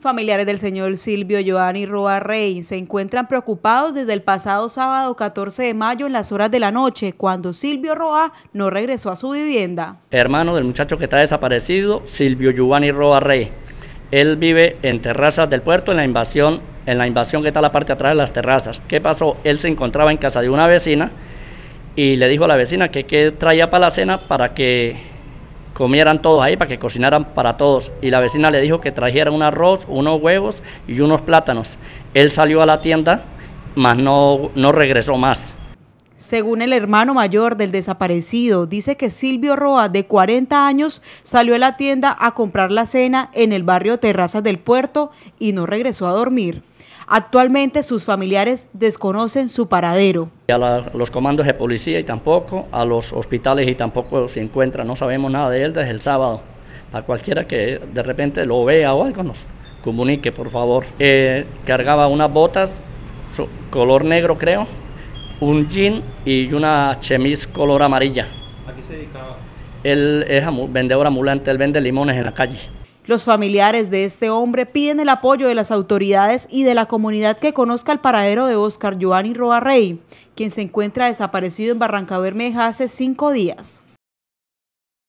Familiares del señor Silvio Giovanni Roa Rey se encuentran preocupados desde el pasado sábado 14 de mayo en las horas de la noche, cuando Silvio Roa no regresó a su vivienda. Hermano del muchacho que está desaparecido, Silvio Giovanni Roa Rey. Él vive en terrazas del puerto, en la invasión, en la invasión que está a la parte de atrás de las terrazas. ¿Qué pasó? Él se encontraba en casa de una vecina y le dijo a la vecina que, que traía para la cena para que comieran todos ahí, para que cocinaran para todos. Y la vecina le dijo que trajeran un arroz, unos huevos y unos plátanos. Él salió a la tienda, mas no, no regresó más. Según el hermano mayor del desaparecido, dice que Silvio Roa, de 40 años, salió a la tienda a comprar la cena en el barrio Terrazas del Puerto y no regresó a dormir. Actualmente sus familiares desconocen su paradero. A los comandos de policía y tampoco, a los hospitales y tampoco se encuentra, no sabemos nada de él desde el sábado. Para cualquiera que de repente lo vea o algo nos comunique, por favor. Eh, cargaba unas botas color negro, creo, un jean y una chemis color amarilla. ¿A qué se dedicaba? Él es vendedor ambulante, él vende limones en la calle. Los familiares de este hombre piden el apoyo de las autoridades y de la comunidad que conozca el paradero de Oscar Giovanni Roarrey, quien se encuentra desaparecido en Barranca Bermeja hace cinco días.